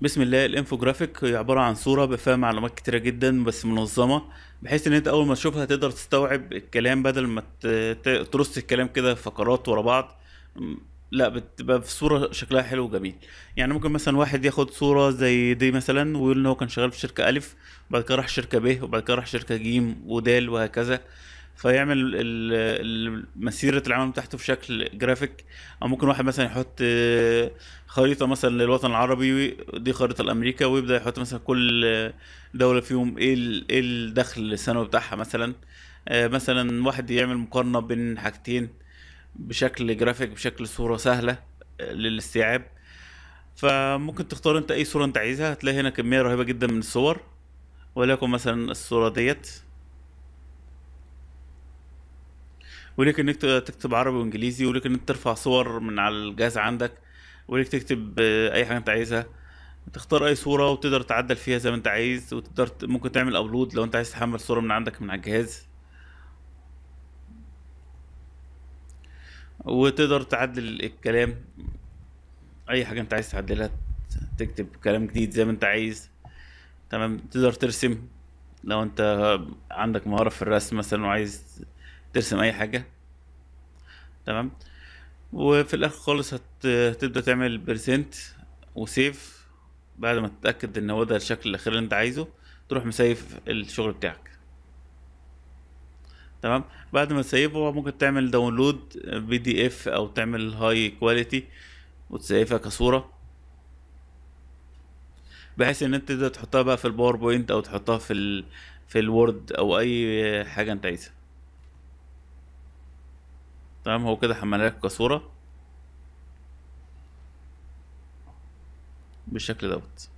بسم الله الانفوجرافيك هي عباره عن صوره بفيها معلومات كتيره جدا بس منظمه بحيث ان انت اول ما تشوفها تقدر تستوعب الكلام بدل ما ترص الكلام كده فقرات ورا بعض لا بتبقى في صوره شكلها حلو وجميل يعني ممكن مثلا واحد ياخد صوره زي دي مثلا ويقول ان هو كان شغال في شركه الف وبعد كده راح شركه ب وبعد كده راح شركه ج ودال وهكذا فيعمل مسيره العمل بتاعته في شكل جرافيك او ممكن واحد مثلا يحط آه، خريطه مثلا للوطن العربي دي خريطه لامريكا ويبدا يحط مثلا كل آه، دوله فيهم ايه ايه الدخل السنوي بتاعها مثلا آه، مثلا واحد يعمل مقارنه بين حاجتين بشكل جرافيك بشكل صوره سهله للاستيعاب فممكن تختار انت اي صوره انت عايزها هتلاقي هنا كميه رهيبه جدا من الصور وليكن مثلا الصوره ديت وليك انك تكتب عربي وانجليزي وليك انك ترفع صور من على الجهاز عندك وليك تكتب آه، اي حاجه انت عايزها تختار اي صوره وتقدر تعدل فيها زي ما انت عايز وتقدر ممكن تعمل ابلود لو انت عايز تحمل صوره من عندك من على الجهاز وتقدر تعدل الكلام اي حاجه انت عايز تعدلها تكتب كلام جديد زي ما انت عايز تمام تقدر ترسم لو انت عندك مهاره في الرسم مثلا وعايز ترسم اي حاجه تمام وفي الاخر خالص هتبدا تعمل برسنت وسيف بعد ما تتاكد ان هو ده الشكل الاخير اللي انت عايزه تروح مسيف الشغل بتاعك تمام بعد ما تسيبه ممكن تعمل داونلود بي دي اف او تعمل هاي كواليتي وتسيفها كصوره بحيث ان انت تقدر تحطها بقى في الباوربوينت او تحطها في ال في الوورد او اي حاجه انت عايزها تمام هو كده حملها لك كصورة بالشكل دوت